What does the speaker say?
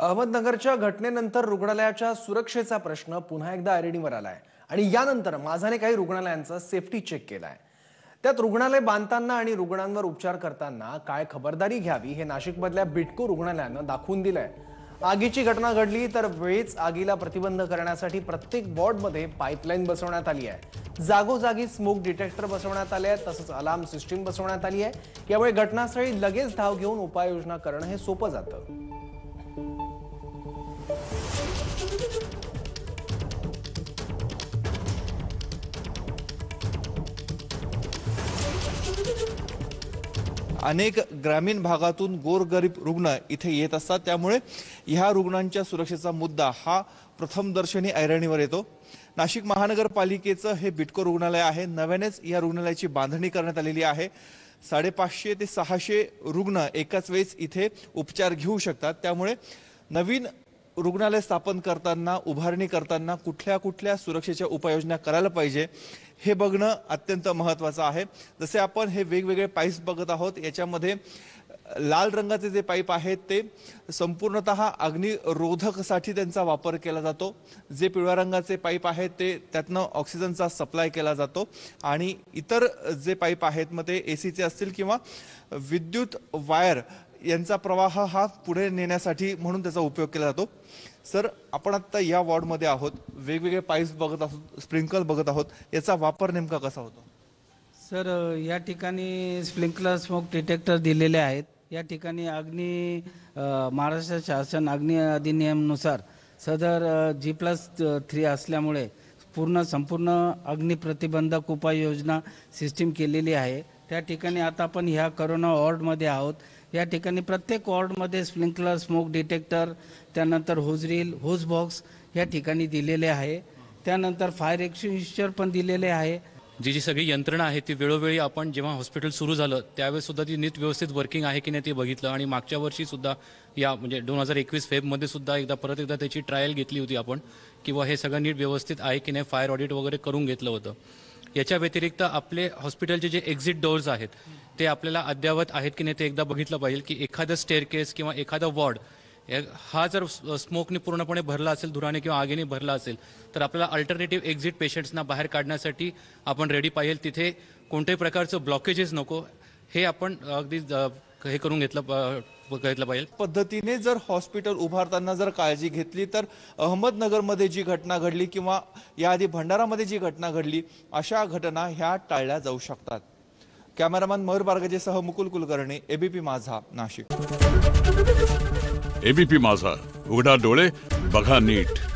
अहमदनगरच्या घटनेनंतर रुग्णालयाच्या सुरक्षेचा प्रश्न पुन्हा एकदा ऐरणीवर आलाय आणि यानंतर माझाने काही रुग्णालयांचा सेफ्टी चेक केलाय त्यात रुग्णालय बांधताना आणि रुग्णांवर उपचार करताना काय खबरदारी घ्यावी हे नाशिकमधल्या बिटको रुग्णालयानं दाखवून दिलंय आगीची घटना घडली तर वेळीच आगीला प्रतिबंध करण्यासाठी प्रत्येक वॉर्डमध्ये पाईपलाईन बसवण्यात आली आहे जागोजागी स्मोक डिटेक्टर बसवण्यात आले आहेत तसंच अलार्म सिस्टीम बसवण्यात आली आहे यामुळे घटनास्थळी लगेच धाव घेऊन उपाययोजना करणं हे सोपं जातं अनेक ग्रामीण भागातून गोरगरीब रुग्ण इथे येत असतात त्यामुळे ह्या रुग्णांच्या सुरक्षेचा मुद्दा हा प्रथमदर्शनी ऐरणीवर येतो नाशिक महानगरपालिकेचं हे बिटको रुग्णालय आहे नव्यानेच या रुग्णालयाची बांधणी करण्यात आलेली आहे साडेपाचशे ते सहाशे रुग्ण एकाच वेळेस इथे उपचार घेऊ शकतात त्यामुळे नवीन रुग्णालय स्थापन करताना उभारणी करताना कुठल्या कुठल्या सुरक्षेच्या उपाययोजना करायला पाहिजे हे बघणं अत्यंत महत्त्वाचं आहे जसे आपण हे वेगवेगळे पाईप्स बघत आहोत याच्यामध्ये लाल रंगाचे जे पाईप आहेत ते संपूर्णत अग्निरोधकसाठी त्यांचा वापर केला जातो जे पिवळ्या रंगाचे पाईप आहेत ते त्यातनं ऑक्सिजनचा सप्लाय केला जातो आणि इतर जे पाईप आहेत मग ते ए सीचे असतील किंवा विद्युत वायर यांचा प्रवाह हा पुढे नेण्यासाठी म्हणून त्याचा उपयोग केला जातो सर आपण आत्ता या वॉर्डमध्ये आहोत वेगवेगळे पाईप्स बघत आहोत स्प्रिंकल बघत आहोत याचा वापर नेमका कसा होतो सर या ठिकाणी स्प्रिंकलर स्मोक डिटेक्टर दिलेले आहेत या ठिकाणी अग्नी महाराष्ट्र शासन अग्नी अधिनियमनुसार सदर जी प्लस थ्री असल्यामुळे पूर्ण संपूर्ण अग्निप्रतिबंधक उपाययोजना सिस्टीम केलेली आहे त्या ठिकाणी आता आपण ह्या करोना वॉर्डमध्ये आहोत या ठिकाणी प्रत्येक वॉर्डमध्ये स्प्रिंकलर स्मोक डिटेक्टर त्यानंतर हुजरील हुज बॉक्स या ठिकाणी दिलेले आहे त्यानंतर फायर एक्स्टिंग्विशर पण दिलेले आहे जी जी सगळी यंत्रणा आहे ती वेळोवेळी आपण जेव्हा हॉस्पिटल सुरू झालं त्यावेळेस सुद्धा ती नीट व्यवस्थित वर्किंग आहे की नाही ते बघितलं आणि मागच्या वर्षी सुद्धा या म्हणजे दोन हजार एकवीस फेबमध्ये सुद्धा एकदा परत एकदा त्याची ट्रायल घेतली होती आपण किंवा हे सगळं नीट व्यवस्थित आहे की नाही फायर ऑडिट वगैरे करून घेतलं होतं याच्या व्यतिरिक्त आपले हॉस्पिटलचे जे एक्झिट डोअर्स आहेत ते आपल्याला अद्यावत आहेत की नाही ते एकदा बघितलं पाहिजे की एखादं स्टेअरकेस किंवा एखादा वॉर्ड हा जर स्मोकने पूर्णपणे भरला असेल धुराने किंवा आगीने भरला असेल तर आपल्याला अल्टरनेटिव्ह एक्झिट पेशंट्सना बाहेर काढण्यासाठी आपण रेडी पाहिजे तिथे कोणत्याही प्रकारचं ब्लॉकेजेस नको हे आपण अगदी हे करून घेतलं घेतलं पाहिजे पद्धतीने जर हॉस्पिटल उभारताना जर काळजी घेतली तर अहमदनगरमध्ये जी घटना घडली किंवा याआधी भंडारामध्ये जी घटना घडली अशा घटना ह्या टाळल्या जाऊ शकतात कॅमेरामॅन मयूर बार्गजे सह मुकुल कुलकर्णी एबीपी माझा नाशिक एबीपी माझा उघडा डोळे बघा नीट